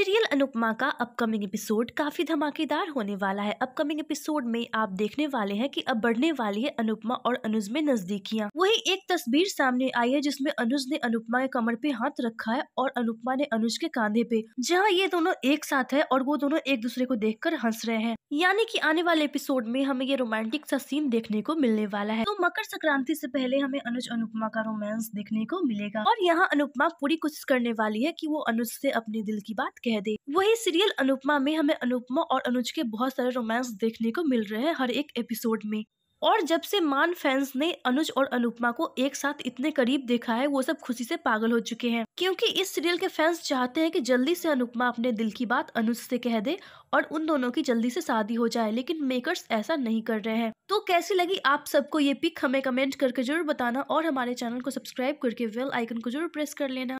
serial Anupama का upcoming episode काफ़ी धमाकेदार होने वाला है अपकमिंग एपिसोड में आप देखने वाले हैं कि अब बढ़ने वाली है अनुपमा और अनुज में नजदीकियां वही एक तस्वीर सामने आई है जिसमें अनुज ने अनुपमा के कमर पे हाथ रखा है और अनुपमा ने अनुज के कांधे पे जहां ये दोनों एक साथ है और वो दोनों एक दूसरे को देख हंस रहे हैं यानी की आने वाले एपिसोड में हमें ये रोमांटिक सा सीन देखने को मिलने वाला है तो मकर संक्रांति से पहले हमें अनुज अनुपमा का रोमांस देखने को मिलेगा और यहाँ अनुपमा पूरी कोशिश करने वाली है की वो अनुज से अपने दिल की बात कह कह दे वही सीरियल अनुपमा में हमें अनुपमा और अनुज के बहुत सारे रोमांस देखने को मिल रहे हैं हर एक एपिसोड में और जब से मान फैंस ने अनुज और अनुपमा को एक साथ इतने करीब देखा है वो सब खुशी से पागल हो चुके हैं क्योंकि इस सीरियल के फैंस चाहते हैं कि जल्दी से अनुपमा अपने दिल की बात अनुज से कह दे और उन दोनों की जल्दी से शादी हो जाए लेकिन मेकर्स ऐसा नहीं कर रहे हैं तो कैसी लगी आप सबको ये पिक हमें कमेंट करके जरूर बताना और हमारे चैनल को सब्सक्राइब करके वेल आइकन को जरूर प्रेस कर लेना